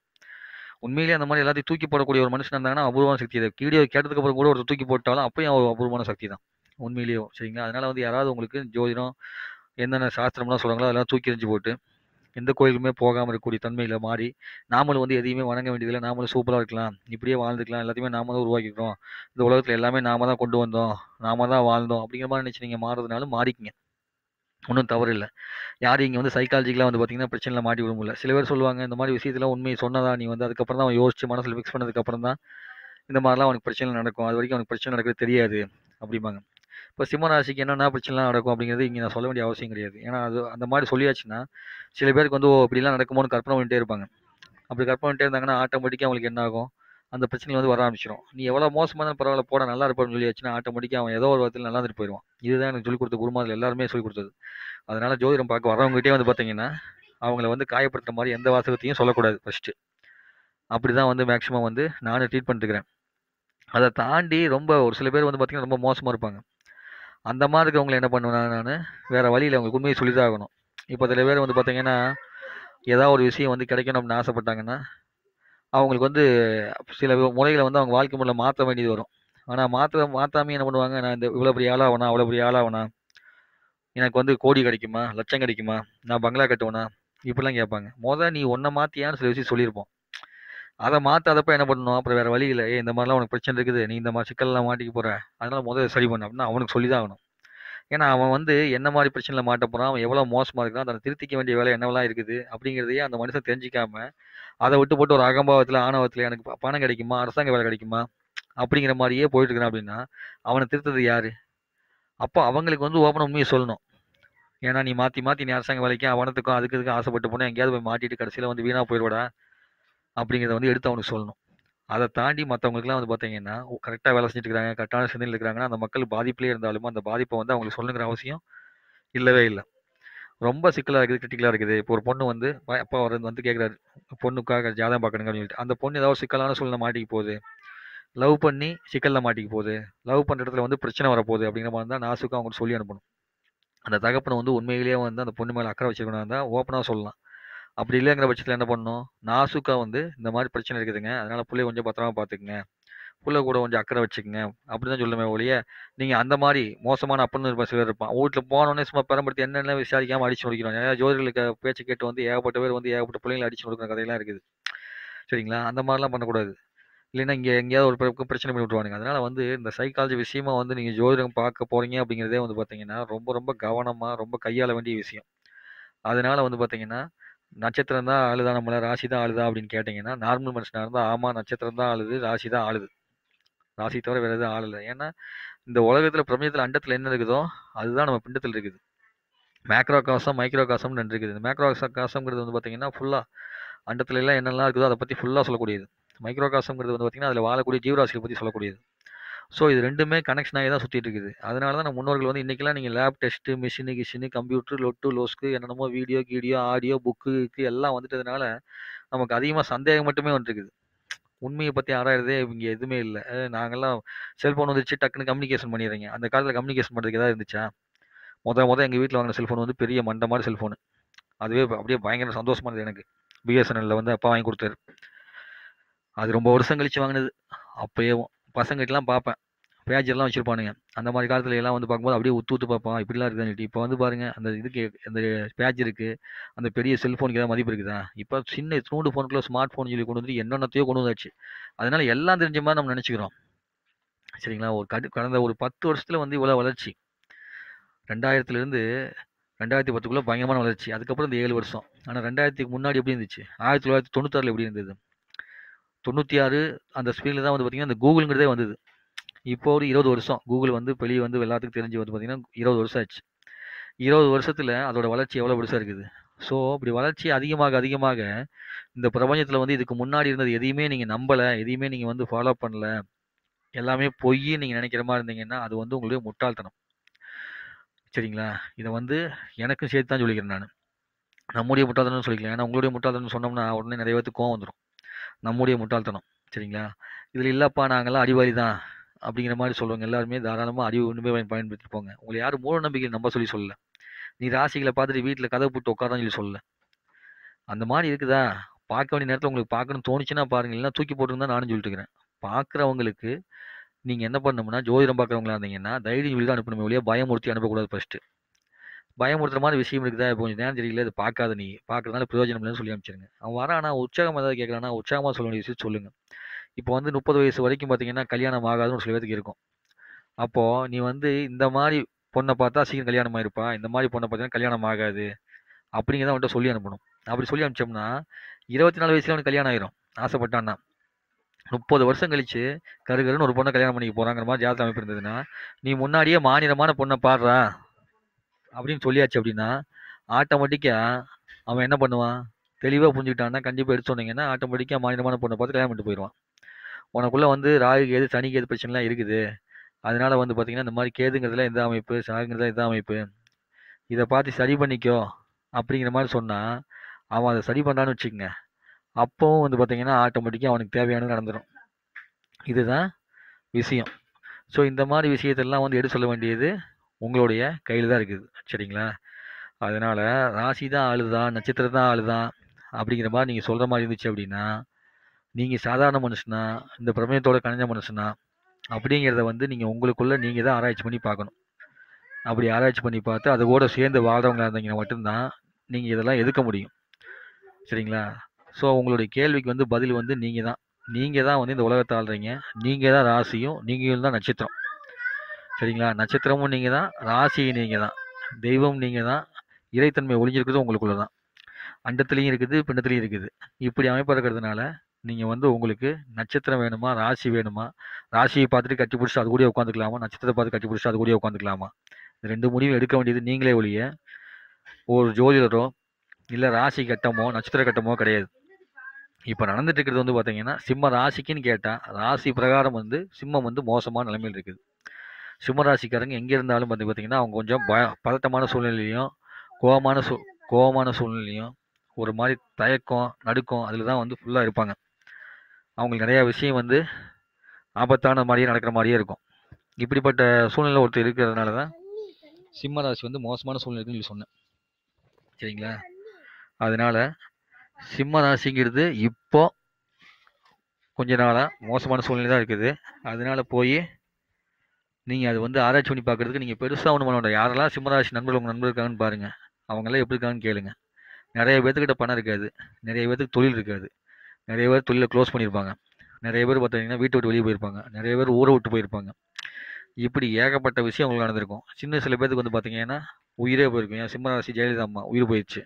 உண்மையிலேயே அந்த மாதிரி எல்லாத்தையும் தூக்கி போடக்கூடிய ஒரு மனுஷன் இருந்தாங்கன்னா அபூர்வமான சக்தி கீழே வீடியோ கேட்டதுக்கு அப்புறம் கூட ஒரு தூக்கி போட்டாலும் அப்பயும் ஒரு அபூர்வமான சக்தி தான் உண்மையிலேயும் சரிங்களா அதனால் வந்து யாராவது உங்களுக்கு ஜோதிடம் என்னென்ன சாஸ்திரம்லாம் சொல்கிறாங்களோ அதெல்லாம் தூக்கி எறிஞ்சு போட்டு எந்த கோயிலுமே போகாமல் இருக்கக்கூடிய தன்மையில் மாறி நாமளும் வந்து எதையுமே வணங்க வேண்டியதில்லை நாமளும் சூப்பராக இருக்கலாம் இப்படியே வாழ்ந்துக்கலாம் எல்லாத்தையுமே நாம தான் உருவாக்கிக்கிறோம் இந்த உலகத்தில் எல்லாமே நாம தான் கொண்டு வந்தோம் நாம தான் வாழ்ந்தோம் அப்படிங்கிற மாதிரி நினச்சி நீங்கள் மாறதுனாலும் மாறிக்கிங்க ஒன்றும் தவறு இல்லை யார் இங்கே வந்து சைக்காலஜிக்கலாக வந்து பார்த்திங்கன்னா பிரச்சனையில் மாட்டி விட முடியல சில பேர் சொல்லுவாங்க இந்த மாதிரி விஷயத்தில் உண்மையை சொன்னதா நீ வந்து அதுக்கப்புறம் தான் அவன் யோசிச்சு மனசில் ஃபிக்ஸ் பண்ணதுக்கப்புறம் தான் இந்த மாதிரிலாம் அவனுக்கு பிரச்சனை நடக்கும் அது வரைக்கும் அவனுக்கு பிரச்சனை நடக்கிறது தெரியாது அப்படிம்பாங்க இப்போ சிம்ம ராசிக்கு என்னென்ன பிரச்சனைலாம் நடக்கும் அப்படிங்கிறது இங்கே நான் சொல்ல வேண்டிய அவசியம் கிடையாது ஏன்னா அது அந்த மாதிரி சொல்லியாச்சுன்னா சில பேருக்கு வந்து ஓ இப்படிலாம் நடக்குமோன்னு கற்பனை பண்ணிட்டே இருப்பாங்க அப்படி கற்பனை பண்ணிட்டே இருந்தாங்கன்னா ஆட்டோமேட்டிக்காக அவங்களுக்கு என்ன ஆகும் அந்த பிரச்சனை வந்து வர ஆரம்பிச்சிடும் நீ எவ்வளோ மோசமாக பரவாயில்ல போட நல்லா இருப்பான்னு சொல்லியாச்சுன்னா ஆட்டோமேட்டிக்காக அவன் ஏதோ ஒரு விதத்தில் நல்லா இருந்துட்டு போயிடுவான் இதுதான் எனக்கு சொல்லிக் கொடுத்த குருமாதில் எல்லாருமே சொல்லிக் கொடுத்தது அதனால ஜோதிடம் பார்க்க வரவங்ககிட்டே வந்து பார்த்தீங்கன்னா அவங்கள வந்து காயப்படுத்துற மாதிரி எந்த வாசகத்தையும் சொல்லக்கூடாது ஃபஸ்ட்டு அப்படி தான் வந்து மேக்ஸிமம் வந்து நானும் ட்ரீட் பண்ணிட்டுருக்கிறேன் அதை தாண்டி ரொம்ப ஒரு சில பேர் வந்து பார்த்திங்கன்னா ரொம்ப மோசமாக இருப்பாங்க அந்த மாதிரி இருக்கிறவங்களை என்ன பண்ணுவேன் நான் வேறு வழியில் அவங்களுக்கு உண்மையை சொல்லிதான் ஆகணும் இப்போ சில பேர் வந்து பார்த்திங்கன்னா ஏதாவது ஒரு விஷயம் வந்து கிடைக்கணும் அப்படின்னு ஆசைப்பட்டாங்கன்னா அவங்களுக்கு வந்து சில முறைகளை வந்து அவங்க வாழ்க்கை முறையில் மாற்ற வேண்டியது வரும் ஆனால் மாற்ற மாற்றாமே என்ன பண்ணுவாங்க நான் இந்த இவ்வளோ பெரிய ஆளாக வேணா அவ்வளோ பெரிய ஆளாக வேணா எனக்கு வந்து கோடி கிடைக்குமா லட்சம் கிடைக்குமா நான் பங்களா கட்டுவேனா இப்படிலாம் கேட்பாங்க மொதல் நீ ஒன்றை மாற்றியான்னு சில விஷயம் சொல்லியிருப்போம் அதை மாற்றாதப்ப என்ன பண்ணணும் அப்புறம் வேறு வழி இல்லை ஏ இந்த மாதிரிலாம் உனக்கு பிரச்சனை இருக்குது நீ இந்த மாதிரி சிக்கல்லாம் மாட்டிக்க போகிற அதனால் முதல்ல சரி பண்ண அப்படின்னா அவனுக்கு சொல்லி தான் ஆகணும் ஏன்னா அவன் வந்து என்ன மாதிரி பிரச்சனையில் மாட்ட போகிறான் அவன் எவ்வளோ மோசமாக இருக்கிறான் தன்னை திருத்திக்க வேண்டிய வேலை என்னவெல்லாம் இருக்குது அப்படிங்கிறதையே அந்த மனுஷன் தெரிஞ்சிக்காம அதை விட்டு போட்டு ஒரு அகம்பாவத்தில் ஆணவத்தில் எனக்கு பணம் கிடைக்குமா அரசாங்க வேலை கிடைக்குமா அப்படிங்கிற மாதிரியே போயிட்டு இருக்கிறான் அப்படின்னா அவனை திருத்தது யார் அப்போ அவங்களுக்கு வந்து ஓபன உண்மையை சொல்லணும் ஏன்னா நீ மாற்றி மாற்றி நீ அரசாங்க வேலைக்கும் அவனத்துக்கும் அதுக்கு இதுக்கும் ஆசைப்பட்டு போனால் எங்கேயாவது போய் மாட்டிட்டு கடைசியில் வந்து வீணாக போயிடுவடா அப்படிங்கிறத வந்து எடுத்து அவனுக்கு சொல்லணும் அதை தாண்டி மற்றவங்களுக்குலாம் வந்து பார்த்தீங்கன்னா கரெக்டாக வேலை செஞ்சுட்டு இருக்காங்க கரெக்டான சிந்தனையில் இருக்கிறாங்கன்னா அந்த மக்கள் பாதிப்புலேயே இருந்தாலும் அந்த பாதிப்பை வந்து அவங்களுக்கு சொல்லுங்கிற அவசியம் இல்லவே இல்லை ரொம்ப சிக்கலாக இருக்குது கிரிட்டிக்கலாக இருக்குது இப்போ ஒரு பொண்ணு வந்து அப்பா வர வந்து கேட்குறாரு பொண்ணுக்காக ஜாதகம் பார்க்கணுங்கன்னு சொல்லிட்டு அந்த பொண்ணு ஏதாவது சிக்கலான சூழ்நிலை மாட்டிக்க போகுது லவ் பண்ணி சிக்கலில் மாட்டிக்க போகுது லவ் பண்ணுற இடத்துல வந்து பிரச்சனை வரப்போகுது அப்படிங்கிற மாதிரி தான் நாசுக்கும் அவங்களுக்கு சொல்லி அனுப்பணும் அந்த தகப்பனை வந்து உண்மையிலேயே வந்து அந்த பொண்ணு மேலே அக்கறை வச்சுருக்கணும் தான் ஓப்பனாக சொல்லலாம் அப்படி இல்லைங்கிற பட்சத்தில் என்ன பண்ணணும் நாசுக்கா வந்து இந்த மாதிரி பிரச்சனை இருக்குதுங்க அதனால பிள்ளைய கொஞ்சம் பத்திரமா பார்த்துக்குங்க பிள்ளை கூட கொஞ்சம் அக்கறை வச்சுக்கோங்க அப்படி தான் சொல்லுமே ஒழிய நீங்கள் அந்த மாதிரி மோசமான அப்பன்னு ஒரு சிலர் இருப்பான் வீட்டில் போனோடனே சும்மா பெரம்படுத்தி என்னென்ன விசாரிக்காமல் அடிச்சு முடிக்கிறோம் ஏன்னா ஜோதிகளுக்கு பேச்சு கேட்டு வந்து ஏகப்பட்ட பேர் வந்து ஏகப்பட்ட பிள்ளைங்களை அடிச்சு கொடுக்குற கதையெல்லாம் இருக்குது சரிங்களா அந்த மாதிரிலாம் பண்ணக்கூடாது இல்லைன்னா இங்கே எங்கேயாவது ஒரு பிரச்சனை பண்ணி விட்டுருவானுங்க அதனால் வந்து இந்த சைக்காலஜி விஷயமா வந்து நீங்கள் ஜோதிடம் பார்க்க போகிறீங்க அப்படிங்கிறதே வந்து பார்த்தீங்கன்னா ரொம்ப ரொம்ப கவனமாக ரொம்ப கையாள வேண்டிய விஷயம் அதனால் வந்து பார்த்தீங்கன்னா நட்சத்திரம் தான் ஆளுதா நம்மள ராசி தான் ஆளுதா அப்படின்னு கேட்டிங்கன்னா நார்மல் மனுஷனாக இருந்தால் ஆமாம் நட்சத்திரம் தான் ஆளுது ராசி தான் ஆளுது ராசி தவிர வேறு எதுவும் ஆளலை ஏன்னா இந்த உலகத்தில் பிரபஞ்சத்தில் அண்டத்தில் என்ன இருக்குதோ அதுதான் நம்ம பிண்டத்தில் இருக்குது மேக்ரோ காசம் மைக்ரோ காசம்னு ரெண்டு இருக்குது இந்த மேக்ரோ காசம்ங்கிறது வந்து பார்த்தீங்கன்னா ஃபுல்லாக அண்டத்துல எல்லாம் என்னெல்லாம் இருக்குதோ அதை பற்றி ஃபுல்லாக சொல்லக்கூடியது மைக்ரோ காசம்ங்கிறது வந்து பார்த்திங்கன்னா அதில் வாழக்கூடிய ஜீவராசிகளை பற்றி சொல்லக்கூடியது ஸோ இது ரெண்டுமே கனெக்ஷன் ஆகி தான் சுற்றிட்டு இருக்குது அதனால தான் நம்ம முன்னோர்கள் வந்து இன்றைக்கெல்லாம் நீங்கள் லேப் டெஸ்ட்டு மிஷினு கிஷினு கம்ப்யூட்ரு லொட்டு லோஸ்க்கு என்னென்னமோ வீடியோ கீடியோ ஆடியோ புக்கு எல்லாம் வந்துட்டதுனால நமக்கு அதிகமாக சந்தேகம் மட்டுமே வந்துருக்குது உண்மையை பற்றி ஆராயிறதே இங்கே எதுவுமே இல்லை நாங்கள்லாம் செல்ஃபோன் வந்துச்சு டக்குன்னு கம்யூனிகேஷன் பண்ணிடுறீங்க அந்த காலத்தில் கம்யூனிகேஷன் பண்ணுறதுக்கு ஏதாவது இருந்துச்சா முத முதல் எங்கள் வீட்டில் வாங்கின செல்ஃபோன் வந்து பெரிய மண்டமான செல்ஃபோனு அதுவே அப்படியே பயங்கர சந்தோஷமானது எனக்கு பிஎஸ்என்எல்லில் வந்து அப்பா வாங்கி கொடுத்தாரு அது ரொம்ப வருஷம் கழித்து வாங்கினது அப்போயேவும் பசங்ககிட்டலாம் பார்ப்பேன் பேஜெல்லாம் வச்சுருப்பானுங்க அந்த மாதிரி காலத்தில் எல்லாம் வந்து பார்க்கும்போது அப்படியே உத்து உத்து பார்ப்பான் இப்படிலாம் இருக்குதான்னு இப்போ வந்து பாருங்கள் அந்த இதுக்கு அந்த பேஜ் இருக்குது அந்த பெரிய செல்ஃபோனுக்கு ஏதாவது மதிப்பு இருக்குதா இப்போ சின்ன ஸ்னூண்டு ஃபோனுக்குள்ள ஸ்மார்ட் ஃபோன் சொல்லி கொண்டு வந்து என்னென்னத்தையோ கொண்டு வந்தாச்சு அதனால் எல்லாம் தெரிஞ்ச மாதிரி நம்ம நினச்சிக்கிறோம் சரிங்களா ஒரு கடு கடந்த ஒரு பத்து வருஷத்தில் வந்து இவ்வளோ வளர்ச்சி ரெண்டாயிரத்துலேருந்து ரெண்டாயிரத்தி பத்துக்குள்ளே பயங்கரமான வளர்ச்சி அதுக்கப்புறம் இந்த ஏழு வருஷம் ஆனால் ரெண்டாயிரத்துக்கு முன்னாடி எப்படி இருந்துச்சு ஆயிரத்தி தொள்ளாயிரத்தி தொண்ணூத்தாறில் எப்படி இருந்தது தொண்ணூற்றி ஆறு அந்த ஸ்பீடில் தான் வந்து பார்த்திங்கன்னா அந்த கூகுளுங்கிறதே வந்தது இப்போ ஒரு இருபது வருஷம் கூகுள் வந்து வெளியே வந்து எல்லாத்துக்கும் தெரிஞ்சு வந்து பார்த்திங்கன்னா இருபது வருஷம் ஆச்சு இருபது வருஷத்தில் அதோட வளர்ச்சி எவ்வளோ பெருசாக இருக்குது ஸோ இப்படி வளர்ச்சி அதிகமாக அதிகமாக இந்த பிரபஞ்சத்தில் வந்து இதுக்கு முன்னாடி இருந்தது எதையுமே நீங்கள் நம்பலை எதையுமே நீங்கள் வந்து ஃபாலோ பண்ணல எல்லாமே பொய் நீங்கள் நினைக்கிற மாதிரி இருந்தீங்கன்னா அது வந்து உங்களுடைய முட்டாள்தனம் சரிங்களா இதை வந்து எனக்கும் சேர்த்து தான் சொல்லிக்கிறேன் நான் நம்முடைய முட்டாள்தனம் சொல்லிக்கலாம் ஏன்னா உங்களுடைய முட்டாள்தனம் சொன்னோம்னா உடனே நிறைய பேருக்கு கோவம் வந்துடும் நம்முடைய முட்டாள்தனம் சரிங்களா இதில் இல்லைப்பா நாங்கள்லாம் அறிவாளி தான் அப்படிங்கிற மாதிரி சொல்லுவாங்க எல்லாருமே தாராளமாக அறிவு ஒன்றுமே பயன்படுத்தி போங்க உங்களை யாரும் மூட நம்பிக்கை நம்ம சொல்லி சொல்லலை நீ ராசிகளை பார்த்துட்டு வீட்டில் கதை போட்டு உட்காரான்னு சொல்லி சொல்லலை அந்த மாதிரி இருக்குதா பார்க்க வேண்டிய நேரத்தில் உங்களுக்கு பார்க்கணும்னு தோணுச்சுன்னா பாருங்க இல்லைன்னா தூக்கி போட்டுருந்தா நானும் சொல்லிட்டு இருக்கிறேன் பார்க்குறவங்களுக்கு நீங்கள் என்ன பண்ணணும்னா ஜோதிடம் பார்க்குறவங்களா இருந்தீங்கன்னா தைரியம் சொல்லி தான் அனுப்பணுமே ஒழிய பயமுறுத்தி அனுப்பக்கூடாது ஃபஸ்ட்டு பயமுறுத்துற விஷயம் இருக்குதா இப்போ கொஞ்சம் நேரம் தெரியல இது பார்க்காத நீ பார்க்குறதுனால பிரயோஜனம் இல்லைன்னு சொல்லி அனுப்பிச்சிருங்க அவன் வரான் ஆனால் உற்சாகம் ஏதாவது கேட்கலான்னா உற்சாகமாக சொல்ல வேண்டிய விஷயம் சொல்லுங்கள் இப்போ வந்து முப்பது வயசு வரைக்கும் பார்த்தீங்கன்னா கல்யாணம் ஆகாதுன்னு ஒரு சில பேருக்கு இருக்கும் அப்போது நீ வந்து இந்த மாதிரி பொண்ணை பார்த்தா சீக்கிரம் கல்யாணம் ஆயிருப்பா இந்த மாதிரி பொண்ணை பார்த்தீங்கன்னா கல்யாணம் ஆகாது அப்படிங்கிறத அவன்கிட்ட சொல்லி அனுப்பணும் அப்படி சொல்லி அனுப்பிச்சோம்னா இருபத்தி நாலு வயசுல அவனுக்கு கல்யாணம் ஆயிரும் ஆசைப்பட்டான்னா முப்பது வருஷம் கழிச்சு கருகருன்னு ஒரு பொண்ணை கல்யாணம் பண்ணிக்க போகிறாங்கிற மாதிரி ஜாதகம் அமைப்பு இருந்ததுன்னா நீ முன்னாடியே மாநிலமான பொண்ணை பாடுறா அப்படின்னு சொல்லியாச்சு அப்படின்னா ஆட்டோமேட்டிக்காக அவன் என்ன பண்ணுவான் தெளிவாக புரிஞ்சுக்கிட்டான்னா கண்டிப்பாக எடுத்து சொன்னீங்கன்னா ஆட்டோமேட்டிக்காக மாநிலமான பொண்ணை பார்த்து கல்யாணம் பண்ணிட்டு போயிடுவான் உனக்குள்ளே வந்து ராகு கேது சனி கேது பிரச்சனைலாம் இருக்குது அதனால் வந்து பார்த்திங்கன்னா இந்த மாதிரி கேதுங்கிறதுல எந்த அமைப்பு சாகுங்கிறதுல எந்த அமைப்பு இதை பார்த்து சரி பண்ணிக்கோ அப்படிங்கிற மாதிரி சொன்னால் அவன் அதை சரி பண்ணான்னு வச்சுக்கோங்க அப்போவும் வந்து பார்த்திங்கன்னா ஆட்டோமேட்டிக்காக அவனுக்கு தேவையானது நடந்துடும் இதுதான் விஷயம் ஸோ இந்த மாதிரி விஷயத்தெல்லாம் வந்து எடுத்து சொல்ல வேண்டியது உங்களுடைய கையில் தான் இருக்குது சரிங்களா அதனால் ராசி தான் ஆளுதான் நட்சத்திரம் தான் ஆளுதான் அப்படிங்கிற மாதிரி நீங்கள் சொல்கிற மாதிரி இருந்துச்சு அப்படின்னா நீங்கள் சாதாரண மனுஷனா இந்த பிரபஞ்சத்தோட கணிஞ்ச மனுஷனா அப்படிங்கிறத வந்து நீங்கள் உங்களுக்குள்ளே நீங்கள் தான் ஆராய்ச்சி பண்ணி பார்க்கணும் அப்படி ஆராய்ச்சி பண்ணி பார்த்து அது கூட சேர்ந்து வாழ்கிறவங்களா இருந்தீங்கன்னா மட்டும்தான் நீங்கள் இதெல்லாம் எதுக்க முடியும் சரிங்களா ஸோ உங்களுடைய கேள்விக்கு வந்து பதில் வந்து நீங்கள் தான் நீங்கள் தான் வந்து இந்த உலகத்தை ஆள்றீங்க நீங்கள் தான் ராசியும் நீங்களும் தான் நட்சத்திரம் சரிங்களா நட்சத்திரமும் நீங்கள் தான் ராசி நீங்கள் தான் தெய்வம் நீங்கள் தான் இறைத்தன்மை ஒளிஞ்சிருக்கிறது உங்களுக்குள்ள தான் அண்டத்துலேயும் இருக்குது பிண்டத்துலேயும் இருக்குது இப்படி அமைப்பாக இருக்கிறதுனால நீங்கள் வந்து உங்களுக்கு நட்சத்திரம் வேணுமா ராசி வேணுமா ராசியை பார்த்துட்டு கட்டி பிடிச்சி அது கூட உட்காந்துக்கலாமா நட்சத்திரத்தை பார்த்து கட்டி பிடிச்சி அது கூட உட்காந்துக்கலாமா ரெண்டு முடிவும் எடுக்க வேண்டியது நீங்களே ஒழிய ஒரு ஜோதிடரோ இல்லை ராசி கட்டமோ நட்சத்திர கட்டமோ கிடையாது இப்போ நடந்துட்டு இருக்கிறது வந்து பார்த்தீங்கன்னா சிம்ம ராசிக்குன்னு கேட்டால் ராசி பிரகாரம் வந்து சிம்மம் வந்து மோசமான நிலைமையில் இருக்குது சிம்மராசிக்காரங்க எங்கே இருந்தாலும் வந்து பார்த்திங்கன்னா அவங்க கொஞ்சம் ப பதட்டமான சூழ்நிலையும் கோபமான சூ கோபமான சூழ்நிலையும் ஒரு மாதிரி தயக்கம் நடுக்கம் அதில் தான் வந்து ஃபுல்லாக இருப்பாங்க அவங்களுக்கு நிறையா விஷயம் வந்து ஆபத்தான மாதிரியே நடக்கிற மாதிரியே இருக்கும் இப்படிப்பட்ட சூழ்நிலை ஒருத்தர் இருக்கிறதுனால தான் சிம்மராசி வந்து மோசமான சூழ்நிலைன்னு சொல்லி சொன்னேன் சரிங்களா அதனால் சிம்ம ராசிங்கிறது இப்போ கொஞ்ச நாளாக மோசமான சூழ்நிலை தான் இருக்குது அதனால் போய் நீங்கள் அது வந்து ஆராய்ச்சி பண்ணி பார்க்குறதுக்கு நீங்கள் பெருசாக ஒன்றும் பண்ண வேண்டாம் யாரெல்லாம் சிம்மராசி நண்பர்கள் உங்கள் நண்பர் இருக்காங்கன்னு பாருங்கள் அவங்களாம் எப்படி இருக்காங்கன்னு கேளுங்க நிறைய பேர்த்துக்கிட்ட பணம் இருக்காது நிறைய பேர்த்துக்கு தொழில் இருக்காது நிறைய பேர் தொழிலை க்ளோஸ் பண்ணியிருப்பாங்க நிறைய பேர் பார்த்தீங்கன்னா வீட்டை விட்டு வெளியே போயிருப்பாங்க நிறைய பேர் ஊரை விட்டு போயிருப்பாங்க இப்படி ஏகப்பட்ட விஷயம் அவங்களுக்கு நடந்திருக்கும் சின்ன சில பேர்த்துக்கு வந்து பார்த்தீங்கன்னா உயிரே போயிருக்கும் ஏன் சிம்மராசி ஜெயலலிதா அம்மா உயிர் போயிடுச்சு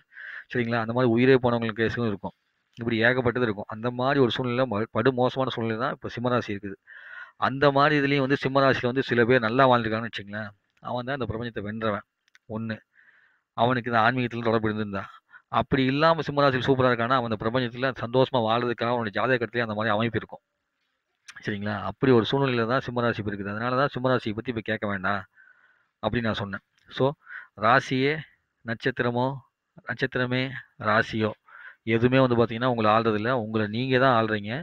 சரிங்களா அந்த மாதிரி உயிரே போனவங்களுக்கு கேஸும் இருக்கும் இப்படி ஏகப்பட்டது இருக்கும் அந்த மாதிரி ஒரு சூழ்நிலை படு மோசமான சூழ்நிலை தான் இப்போ சிம்மராசி இருக்குது அந்த மாதிரி இதுலேயும் வந்து சிம்மராசியில் வந்து சில பேர் நல்லா வாழ்ந்துருக்காங்கன்னு வச்சுங்களேன் அவன் தான் இந்த பிரபஞ்சத்தை வென்றவன் ஒன்று அவனுக்கு இந்த ஆன்மீகத்தில் தொடர்பு இருந்திருந்தா அப்படி இல்லாமல் சிம்மராசியில் சூப்பராக இருக்கானா அவன் அந்த பிரபஞ்சத்தில் சந்தோஷமாக வாழ்றதுக்காக அவனுடைய ஜாதகத்துலேயே அந்த மாதிரி அமைப்பு இருக்கும் சரிங்களா அப்படி ஒரு சூழ்நிலையில் தான் சிம்மராசி இப்போ இருக்குது அதனால தான் சிம்மராசியை பற்றி இப்போ கேட்க வேண்டாம் அப்படின்னு நான் சொன்னேன் ஸோ ராசியே நட்சத்திரமோ நட்சத்திரமே ராசியோ எதுவுமே வந்து பார்த்தீங்கன்னா உங்களை ஆள்றதில்லை உங்களை நீங்கள் தான் ஆள்றீங்க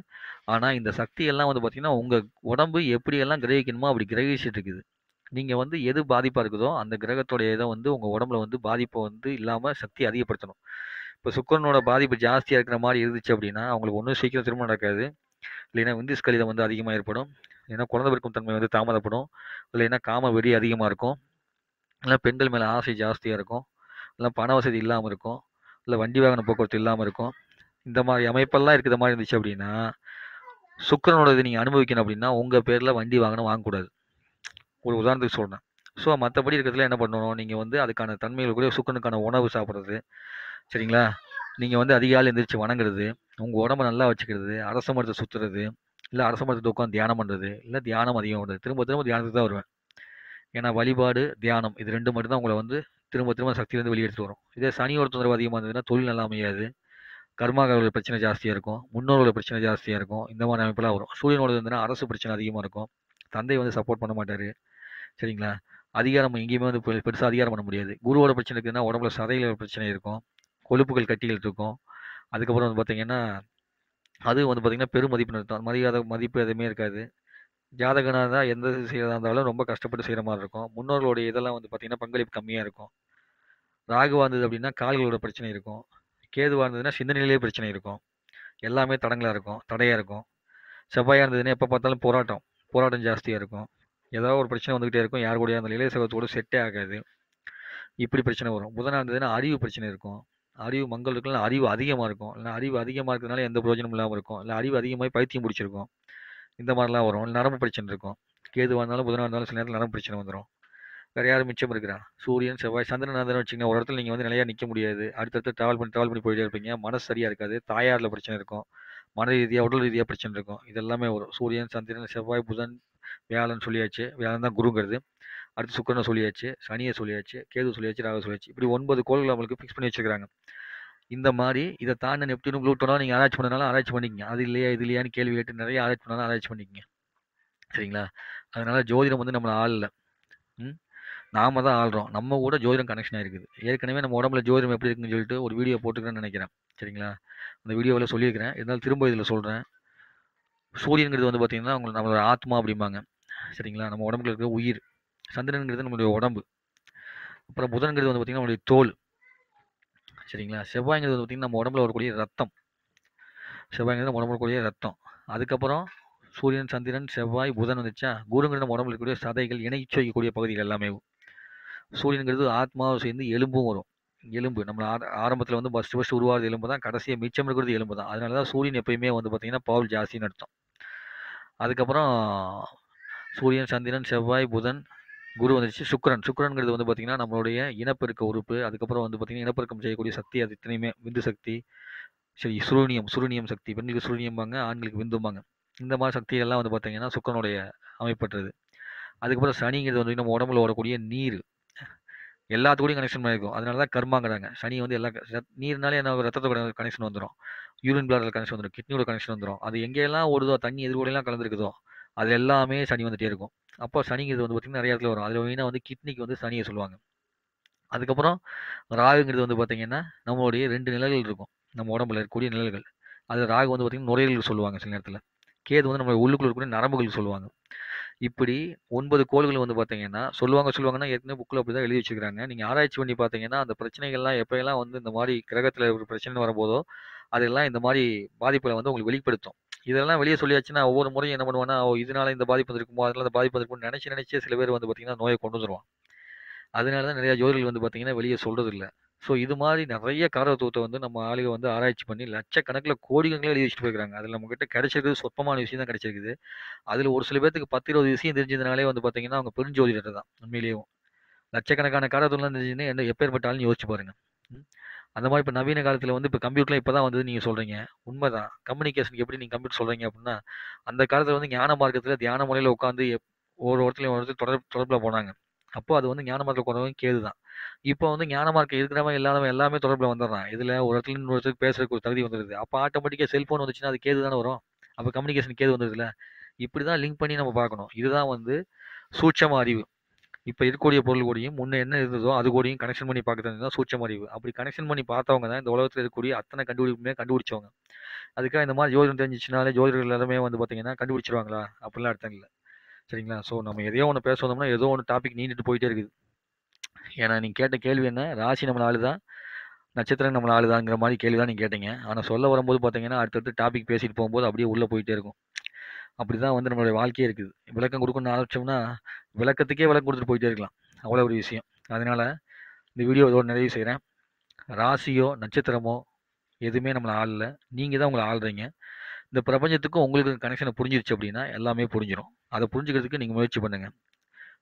ஆனால் இந்த சக்தியெல்லாம் வந்து பார்த்திங்கன்னா உங்கள் உடம்பு எப்படியெல்லாம் கிரகிக்கணுமோ அப்படி கிரகிச்சிட்டு இருக்குது நீங்கள் வந்து எது பாதிப்பாக இருக்குதோ அந்த கிரகத்தோடைய இதை வந்து உங்கள் உடம்புல வந்து பாதிப்பை வந்து இல்லாமல் சக்தி அதிகப்படுத்தணும் இப்போ சுக்கரனோட பாதிப்பு ஜாஸ்தியாக இருக்கிற மாதிரி இருந்துச்சு அப்படின்னா அவங்களுக்கு ஒன்றும் சீக்கிரம் திரும்ப நடக்காது இல்லைன்னா விந்துஸ்கலிதம் வந்து அதிகமாக ஏற்படும் இல்லைன்னா குழந்தை பிறக்கும் தன்மை வந்து தாமதப்படும் இல்லைன்னா காம வெறி அதிகமாக இருக்கும் இல்லை பெண்கள் மேலே ஆசை ஜாஸ்தியாக இருக்கும் இல்லை பண வசதி இல்லாமல் இருக்கும் இல்லை வண்டி வாகன போக்குவரத்து இல்லாமல் இருக்கும் இந்த மாதிரி அமைப்பெல்லாம் இருக்கிற மாதிரி இருந்துச்சு அப்படின்னா சுக்கரனோட நீங்கள் அனுபவிக்கணும் அப்படின்னா உங்கள் பேரில் வண்டி வாங்கணும் வாங்கக்கூடாது ஒரு உதாரணத்துக்கு சொல்கிறேன் ஸோ மற்றபடி இருக்கிறதுல என்ன பண்ணணும் நீங்கள் வந்து அதுக்கான தன்மைகள் கூட சுக்கனுக்கான உணவு சாப்பிட்றது சரிங்களா நீங்கள் வந்து அதிகாலை எந்திரிச்சு வணங்குறது உங்கள் உடம்ப நல்லா வச்சுக்கிறது அரச மரத்தை சுற்றுறது இல்லை அரச மரத்தை உட்காந்து தியானம் பண்ணுறது இல்லை தியானம் அதிகம் பண்ணுறது திரும்ப திரும்ப தியானத்துக்கு தான் வருவேன் ஏன்னா வழிபாடு தியானம் இது ரெண்டு மட்டும் தான் உங்களை வந்து திரும்ப திரும்ப சக்தியிலேருந்து வெளியே எடுத்துகிட்டு வரும் இதே சனி ஒரு தொந்தரவு அதிகமாக இருந்ததுன்னா தொழில் நல்லா அமையாது கர்மாக்கள் பிரச்சனை ஜாஸ்தியாக இருக்கும் முன்னோர்கள் பிரச்சனை ஜாஸ்தியாக இருக்கும் இந்த மாதிரி அமைப்பெல்லாம் வரும் சூரியனோட இருந்ததுன்னா அரசு பிரச்சனை அதிகமாக இருக்கும் தந்தை வந்து சப்போர்ட் பண்ண மாட்டார் சரிங்களா அதிகாரம் எங்கேயுமே வந்து பெருசாக அதிகாரம் பண்ண முடியாது குருவோட பிரச்சனை இருக்குதுன்னா உடம்புல சதையில் பிரச்சனை இருக்கும் கொழுப்புகள் கட்டிகள் இருக்கும் அதுக்கப்புறம் வந்து பார்த்திங்கன்னா அது வந்து பார்த்திங்கன்னா பெருமதிப்பு நிறுத்தம் மரியாதை மதிப்பு எதுவுமே இருக்காது ஜாதகனாக தான் எந்த செய்கிறதா இருந்தாலும் ரொம்ப கஷ்டப்பட்டு செய்கிற மாதிரி இருக்கும் முன்னோர்களுடைய இதெல்லாம் வந்து பார்த்திங்கன்னா பங்களிப்பு கம்மியாக இருக்கும் ராகு வந்தது அப்படின்னா கால்களோட பிரச்சனை இருக்கும் கேதுவாக இருந்ததுன்னா சிந்தனையிலே பிரச்சனை இருக்கும் எல்லாமே தடங்களாக இருக்கும் தடையாக இருக்கும் செவ்வாயாக இருந்ததுன்னா எப்போ பார்த்தாலும் போராட்டம் போராட்டம் ஜாஸ்தியாக இருக்கும் ஏதாவது ஒரு பிரச்சனை வந்துக்கிட்டே இருக்கும் யார் கூடயா இருந்தாலும் இளைய சகத்தோடு செட்டே ஆகாது இப்படி பிரச்சனை வரும் புதனாக இருந்ததுன்னா அறிவு பிரச்சனை இருக்கும் அறிவு மங்கள் இருக்குல்ல அறிவு அதிகமாக இருக்கும் இல்லை அறிவு அதிகமாக இருக்கிறதுனால எந்த பிரயோஜனம் இல்லாமல் இருக்கும் இல்லை அறிவு அதிகமாக பைத்தியம் பிடிச்சிருக்கும் இந்த மாதிரிலாம் வரும் நரம்பு பிரச்சனை இருக்கும் கேதுவாக இருந்தாலும் புதனாக இருந்தாலும் சில நேரத்தில் நரம்பு பிரச்சனை வந்துடும் வேறு யாரும் மிச்சம் இருக்கிறான் சூரியன் செவ்வாய் சந்திரன் நந்திரன் வச்சிங்கன்னா ஒரு இடத்துல நீங்கள் வந்து நிலையாக நிற்க முடியாது அடுத்தடுத்து ட்ராவல் பண்ணி ட்ராவல் பண்ணி போயிட்டே இருப்பீங்க மனசு சரியாக இருக்காது தாயாரில் பிரச்சனை இருக்கும் மன ரீதியாக உடல் ரீதியாக பிரச்சனை இருக்கும் இதெல்லாமே வரும் சூரியன் சந்திரன் செவ்வாய் புதன் வியாழன் சொல்லியாச்சு வியாழன் தான் குருங்கிறது அடுத்து சுக்கரனை சொல்லியாச்சு சனியை சொல்லியாச்சு கேது சொல்லியாச்சு ராகு சொல்லியாச்சு இப்படி ஒன்பது கோள்கள் அவங்களுக்கு ஃபிக்ஸ் பண்ணி வச்சுக்கிறாங்க இந்த மாதிரி இதை தாண்டி நெப்டினும் ப்ளூட்டோலாம் நீங்கள் ஆராய்ச்சி பண்ணனால ஆராய்ச்சி பண்ணிக்கோங்க அது இல்லையா இது இல்லையான்னு கேள்வி கேட்டு நிறைய ஆராய்ச்சி பண்ணாலும் ஆராய்ச்சி பண்ணிக்கங்க சரிங்களா அதனால் ஜோதிடம் வந்து நம்மளை ஆள் இல்லை ம் நாம தான் ஆள்றோம் நம்ம கூட ஜோதிடம் கனெக்ஷன் ஆகிருக்குது ஏற்கனவே நம்ம உடம்புல ஜோதிடம் எப்படி இருக்குன்னு சொல்லிட்டு ஒரு வீடியோ போட்டுக்கிறேன்னு நினைக்கிறேன் சரிங்களா அந்த வீடியோவில் சொல்லியிருக்கிறேன் இருந்தாலும் திரும்ப இதில் சொல்கிறேன் சூரியனுங்கிறது வந்து பார்த்திங்கன்னா அவங்க நம்மளோட ஆத்மா அப்படிம்பாங்க சரிங்களா நம்ம உடம்புல இருக்கிற உயிர் சந்திரனுங்கிறது நம்மளுடைய உடம்பு அப்புறம் புதன்கிறது வந்து பார்த்திங்கன்னா நம்மளுடைய தோல் சரிங்களா செவ்வாய்ங்கிறது வந்து பார்த்திங்கன்னா நம்ம உடம்புல வரக்கூடிய ரத்தம் செவ்வாய்ங்கிறது நம்ம உடம்புல கூடிய ரத்தம் அதுக்கப்புறம் சூரியன் சந்திரன் செவ்வாய் புதன் வந்துச்சா குருங்கிறது நம்ம உடம்புல இருக்கக்கூடிய சதைகள் இணைச்சு வைக்கக்கூடிய பகுதிகள் எல்லாமே சூரியனுங்கிறது ஆத்மாவை சேர்ந்து எலும்பும் வரும் எலும்பு நம்ம ஆரம்பத்தில் வந்து ஃபஸ்ட்டு ஃபஸ்ட் உருவாகிறது எலும்பு தான் கடைசியாக மிச்சம் இருக்கிறது எலும்பு தான் அதனால தான் சூரியன் எப்பயுமே வந்து பார்த்திங்கன்னா பவுல் ஜாஸ்தின்னு அர்த்தம் அதுக்கப்புறம் சூரியன் சந்திரன் செவ்வாய் புதன் குரு வந்துருச்சு சுக்கரன் சுக்கரன்கிறது வந்து பார்த்திங்கன்னா நம்மளுடைய இனப்பெருக்க உறுப்பு அதுக்கப்புறம் வந்து பார்த்திங்கன்னா இனப்பெருக்கம் செய்யக்கூடிய சக்தி அது இத்தனையுமே விந்து சக்தி சரி சுருணியம் சுருணியம் சக்தி பெண்களுக்கு சுருணியம்பாங்க ஆண்களுக்கு விந்தும்பாங்க இந்த மாதிரி சக்திகள்லாம் வந்து பார்த்திங்கன்னா சுக்கரனுடைய அமைப்பற்றது அதுக்கப்புறம் சனிங்கிறது வந்து நம்ம உடம்புல வரக்கூடிய நீர் எல்லாத்துக்கூடையும் கனெக்ஷன் பண்ணியிருக்கும் அதனால தான் கர்மாங்கிறாங்க சனி வந்து எல்லா நீர்னாலே என்ன ரத்தத்தோட கனெக்ஷன் வந்துடும் யூரின் பிளாடர் கனெக்ஷன் வந்துடும் கிட்னியோட கனெக்ஷன் வந்துடும் அது எங்கெல்லாம் ஓடுதோ தண்ணி எதிர்கூடலாம் கலந்துருக்குதோ அது எல்லாமே சனி வந்துகிட்டே இருக்கும் அப்போ சனிங்கிறது வந்து பார்த்திங்கன்னா நிறைய இடத்துல வரும் அதில் மெயினாக வந்து கிட்னிக்கு வந்து சனியை சொல்லுவாங்க அதுக்கப்புறம் ராகுங்கிறது வந்து பார்த்திங்கன்னா நம்மளுடைய ரெண்டு நிலைகள் இருக்கும் நம்ம உடம்புல இருக்கக்கூடிய நிழல்கள் அது ராகு வந்து பார்த்திங்கன்னா நுரையீரல் சொல்லுவாங்க சில நேரத்தில் கேது வந்து நம்ம உள்ளுக்குள்ள இருக்கக்கூடிய நரம்புகள் சொல்லுவாங்க இப்படி ஒன்பது கோள்கள் வந்து பார்த்தீங்கன்னா சொல்லுவாங்க சொல்லுவாங்கன்னா ஏற்கனவே புக்கில் அப்படி தான் எழுதி வச்சிருக்காங்க நீங்கள் ஆராய்ச்சி பண்ணி பார்த்தீங்கன்னா அந்த பிரச்சனைகள்லாம் எப்போயெல்லாம் வந்து இந்த மாதிரி கிரகத்தில் ஒரு பிரச்சனை வரும்போதோ அதெல்லாம் இந்த மாதிரி பாதிப்புகளை வந்து உங்களுக்கு வெளிப்படுத்தும் இதெல்லாம் வெளியே சொல்லியாச்சுன்னா ஒவ்வொரு முறையும் என்ன பண்ணுவாங்கன்னா இதனால இந்த பாதிப்பு வந்திருக்குமோ அதனால இந்த பாதிப்பு வந்திருக்குமோ நினச்சி நினச்சே சில பேர் வந்து பார்த்தீங்கன்னா நோயை கொண்டு வந்துருவான் அதனால தான் நிறையா ஜோதிகள் வந்து பார்த்தீங்கன்னா வெளியே சொல்கிறது இல்லை ஸோ இது மாதிரி நிறைய காரத்துவத்தை வந்து நம்ம ஆளுகள் வந்து ஆராய்ச்சி பண்ணி லட்சக்கணக்கில் கோடிக்கணக்கில் எழுதி வச்சுட்டு போயிருக்காங்க அதில் நம்மகிட்ட கிடைச்சிருக்குது சொற்பமான விஷயம் தான் கிடைச்சிருக்குது அதில் ஒரு சில பேத்துக்கு பத்து இருபது விஷயம் தெரிஞ்சதுனாலே வந்து பார்த்தீங்கன்னா அவங்க பெருஞ்சோதிடர் தான் உண்மையிலேயும் லட்சக்கணக்கான காரத்துவம்லாம் தெரிஞ்சுன்னு எந்த எப்பேற்பட்டாலும் யோசிச்சு பாருங்க அந்த மாதிரி இப்போ நவீன காலத்தில் வந்து இப்போ கம்ப்யூட்டர்லாம் இப்போ தான் வந்து நீங்கள் சொல்கிறீங்க உண்மை தான் கம்யூனிகேஷனுக்கு எப்படி நீங்கள் கம்ப்யூட்டர் சொல்கிறீங்க அப்படின்னா அந்த காலத்தில் வந்து ஞான மார்க்கத்தில் தியான முறையில் உட்காந்து ஒரு இடத்துலையும் ஒரு இடத்துல தொடர்பு தொடர்பில் போனாங்க அப்போ அது வந்து ஞான மார்க்கில் கேது தான் இப்போ வந்து ஞான இருக்கிறவன் இல்லாதவன் எல்லாமே தொடர்பில் வந்துடுறான் இதில் ஒரு இடத்துல இன்னொரு இடத்துக்கு பேசுறதுக்கு ஒரு தகுதி வந்துடுது அப்போ ஆட்டோமேட்டிக்காக செல்ஃபோன் வந்துச்சுன்னா அது கேது தானே வரும் அப்போ கம்யூனிகேஷன் கேது வந்துருதுல இப்படி தான் லிங்க் பண்ணி நம்ம பார்க்கணும் இதுதான் வந்து சூட்சம அறிவு இப்போ இருக்கக்கூடிய பொருள் கூடியும் முன்னே என்ன இருந்ததோ அது கூடயும் கனெக்ஷன் பண்ணி பார்க்கறது தான் சூட்சம் அறிவு அப்படி கனெக்ஷன் பண்ணி பார்த்தவங்க தான் இந்த உலகத்தில் இருக்கக்கூடிய அத்தனை கண்டுபிடிப்புமே கண்டுபிடிச்சவங்க அதுக்காக இந்த மாதிரி ஜோதிடம் தெரிஞ்சிச்சுனாலே ஜோதிடர்கள் எல்லாருமே வந்து பார்த்தீங்கன்னா கண்டுபிடிச்சிருவாங்களா அப்படிலாம் அர்த்தம் இல்லை சரிங்களா ஸோ நம்ம எதையோ ஒன்று பேச வந்தோம்னா ஏதோ ஒன்று டாபிக் நீண்டுட்டு போயிட்டே இருக்குது ஏன்னா நீங்கள் கேட்ட கேள்வி என்ன ராசி நம்ம ஆளு தான் நட்சத்திரம் நம்ம ஆளு தான்ங்கிற மாதிரி கேள்வி தான் நீங்கள் கேட்டீங்க ஆனால் சொல்ல வரும்போது பார்த்தீங்கன்னா அடுத்தடுத்து டாபிக் பேசிட்டு போகும்போது அப்படியே உள்ளே போயிட்டே இருக்கும் அப்படி தான் வந்து நம்மளுடைய வாழ்க்கையே இருக்குது விளக்கம் கொடுக்கணும்னு ஆரம்பிச்சோம்னா விளக்கத்துக்கே விளக்கம் கொடுத்துட்டு போயிட்டே இருக்கலாம் அவ்வளோ ஒரு விஷயம் அதனால் இந்த வீடியோ இதோட நிறைவு செய்கிறேன் ராசியோ நட்சத்திரமோ எதுவுமே நம்மளை ஆளல நீங்கள் தான் உங்களை ஆள்றீங்க இந்த பிரபஞ்சத்துக்கும் உங்களுக்கு கனெக்ஷனை புரிஞ்சிருச்சு அப்படின்னா எல்லாமே புரிஞ்சிடும் அதை புரிஞ்சுக்கிறதுக்கு நீங்கள் முயற்சி பண்ணுங்கள்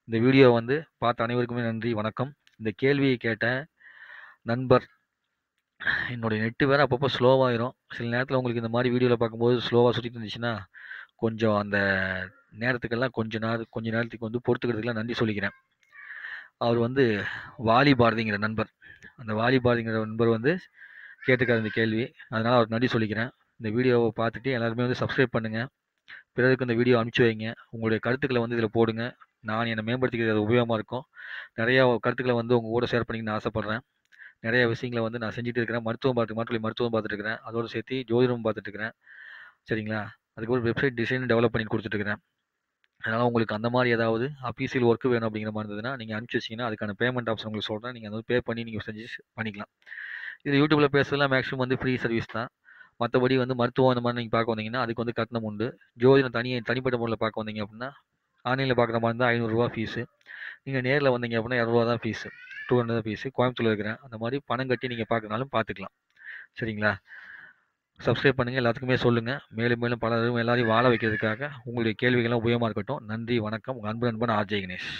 இந்த வீடியோவை வந்து பார்த்த அனைவருக்குமே நன்றி வணக்கம் இந்த கேள்வியை கேட்ட நண்பர் என்னுடைய நெட்டு வேறு அப்பப்போ ஸ்லோவாகிரும் சில நேரத்தில் உங்களுக்கு இந்த மாதிரி வீடியோவில் பார்க்கும்போது ஸ்லோவாக சுற்றிட்டு இருந்துச்சுன்னா கொஞ்சம் அந்த நேரத்துக்கெல்லாம் கொஞ்சம் நேரம் கொஞ்ச நேரத்துக்கு வந்து பொறுத்துக்கிறதுக்கெல்லாம் நன்றி சொல்லிக்கிறேன் அவர் வந்து வாலி பாரதிங்கிற நண்பர் அந்த வாலி பாரதிங்கிற நண்பர் வந்து கேட்டுக்காரு இந்த கேள்வி அதனால் அவர் நன்றி சொல்லிக்கிறேன் இந்த வீடியோவை பார்த்துட்டு எல்லாருமே வந்து சப்ஸ்கிரைப் பண்ணுங்கள் பிறருக்கு இந்த வீடியோ அனுப்பிச்சு வைங்க உங்களுடைய கருத்துக்களை வந்து இதில் போடுங்க நான் என்னை மேம்படுத்திக்கிறது உபயோகமாக இருக்கும் நிறையா கருத்துக்களை வந்து உங்கள் கூட ஷேர் பண்ணிக்கணும்னு ஆசைப்பட்றேன் நிறைய விஷயங்களை வந்து நான் செஞ்சுட்டு இருக்கிறேன் மருத்துவம் பார்த்து மருத்துவ மருத்துவம் பார்த்துட்டு இருக்கிறேன் அதோடு சேர்த்து ஜோதிடமும் பார்த்துட்டு இருக்கிறேன் சரிங்களா அதுக்கப்புறம் வெப்சைட் டிசைன் டெவலப் பண்ணி கொடுத்துட்ருக்கிறேன் அதனால் உங்களுக்கு அந்த மாதிரி ஏதாவது அஃபீஷியல் ஒர்க்கு வேணும் அப்படிங்கிற மாதிரி இருந்ததுன்னா நீங்கள் அனுப்பிச்சி வச்சிங்கன்னா அதுக்கான பேமெண்ட் ஆப்ஷன் உங்களுக்கு சொல்கிறேன் நீங்கள் அதை பே பண்ணி நீங்கள் செஞ்சு பண்ணிக்கலாம் இது யூடியூப்பில் பேசுறதுலாம் மேக்ஸிமம் வந்து ஃப்ரீ சர்வீஸ் தான் மற்றபடி வந்து மருத்துவம் அந்த மாதிரி நீங்கள் பார்க்க வந்தீங்கன்னா அதுக்கு வந்து கட்டணம் உண்டு ஜோதிடம் தனி தனிப்பட்ட முறையில் பார்க்க வந்தீங்க அப்படின்னா ஆன்லைனில் பார்க்குற மாதிரி இருந்தால் ஐநூறுரூவா ஃபீஸு நீங்கள் நேரில் வந்தீங்க அப்படின்னா இரநூறுவா தான் ஃபீஸு டூ ஹண்ட்ரட் தான் ஃபீஸு கோயம்புத்தூர் இருக்கிறேன் அந்த மாதிரி பணம் கட்டி நீங்கள் பார்க்குறனாலும் பார்த்துக்கலாம் சரிங்களா சப்ஸ்கிரைப் பண்ணுங்கள் எல்லாத்துக்குமே சொல்லுங்கள் மேலும் மேலும் பலரும் எல்லாரையும் வாழ வைக்கிறதுக்காக உங்களுடைய கேள்விகள்லாம் உபயோகமாக இருக்கட்டும் நன்றி வணக்கம் உங்கள் அன்பு நண்பன் ஆர்ஜே கணேஷ்